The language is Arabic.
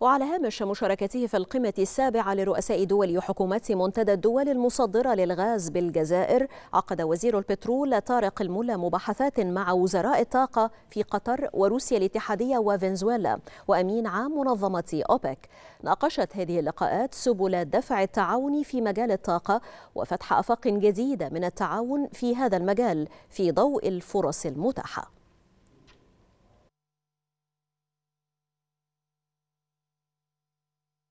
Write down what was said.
وعلى هامش مشاركته في القمة السابعة لرؤساء دول وحكومات منتدى الدول المصدرة للغاز بالجزائر عقد وزير البترول طارق الملا مباحثات مع وزراء الطاقة في قطر وروسيا الاتحادية وفنزويلا وأمين عام منظمة أوبك ناقشت هذه اللقاءات سبل دفع التعاون في مجال الطاقة وفتح أفاق جديدة من التعاون في هذا المجال في ضوء الفرص المتاحة